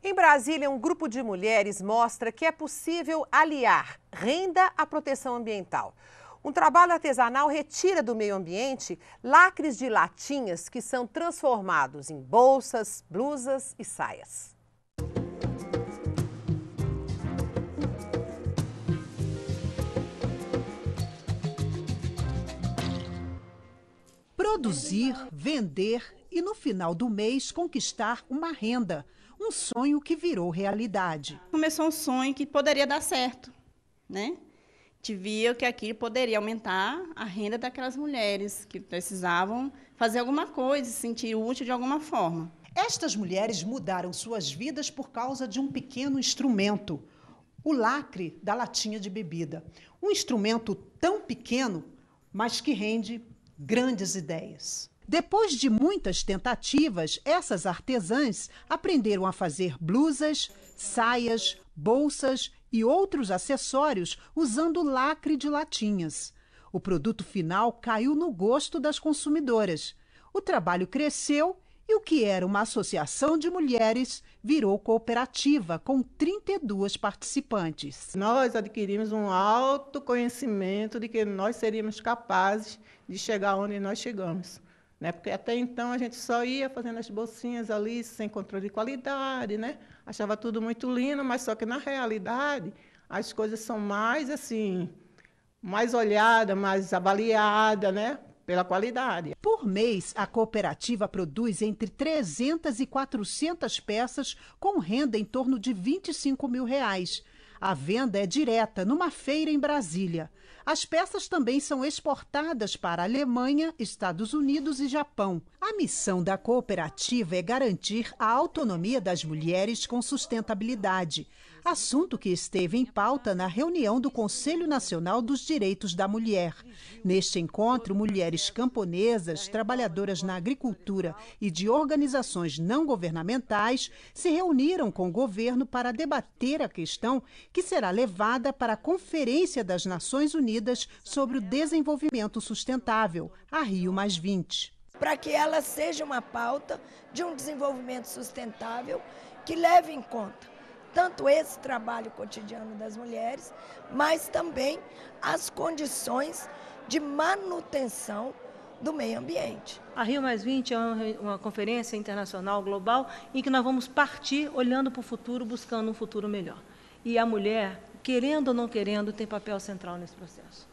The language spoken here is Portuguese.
Em Brasília, um grupo de mulheres mostra que é possível aliar renda à proteção ambiental. Um trabalho artesanal retira do meio ambiente lacres de latinhas que são transformados em bolsas, blusas e saias. Produzir, vender e, no final do mês, conquistar uma renda um sonho que virou realidade. Começou um sonho que poderia dar certo, né? Te via que aquilo poderia aumentar a renda daquelas mulheres que precisavam fazer alguma coisa, se sentir útil de alguma forma. Estas mulheres mudaram suas vidas por causa de um pequeno instrumento, o lacre da latinha de bebida. Um instrumento tão pequeno, mas que rende grandes ideias. Depois de muitas tentativas, essas artesãs aprenderam a fazer blusas, saias, bolsas e outros acessórios usando lacre de latinhas. O produto final caiu no gosto das consumidoras. O trabalho cresceu e o que era uma associação de mulheres virou cooperativa com 32 participantes. Nós adquirimos um alto conhecimento de que nós seríamos capazes de chegar onde nós chegamos. Né? Porque até então a gente só ia fazendo as bolsinhas ali sem controle de qualidade, né? achava tudo muito lindo, mas só que na realidade as coisas são mais assim, mais olhada, mais avaliada, né? pela qualidade. Por mês, a cooperativa produz entre 300 e 400 peças com renda em torno de 25 mil reais. A venda é direta, numa feira em Brasília. As peças também são exportadas para Alemanha, Estados Unidos e Japão. A missão da cooperativa é garantir a autonomia das mulheres com sustentabilidade, assunto que esteve em pauta na reunião do Conselho Nacional dos Direitos da Mulher. Neste encontro, mulheres camponesas, trabalhadoras na agricultura e de organizações não governamentais se reuniram com o governo para debater a questão que será levada para a Conferência das Nações Unidas sobre o Desenvolvimento Sustentável, a Rio Para que ela seja uma pauta de um desenvolvimento sustentável que leve em conta tanto esse trabalho cotidiano das mulheres, mas também as condições de manutenção do meio ambiente. A Rio é uma conferência internacional global em que nós vamos partir olhando para o futuro, buscando um futuro melhor. E a mulher, querendo ou não querendo, tem papel central nesse processo.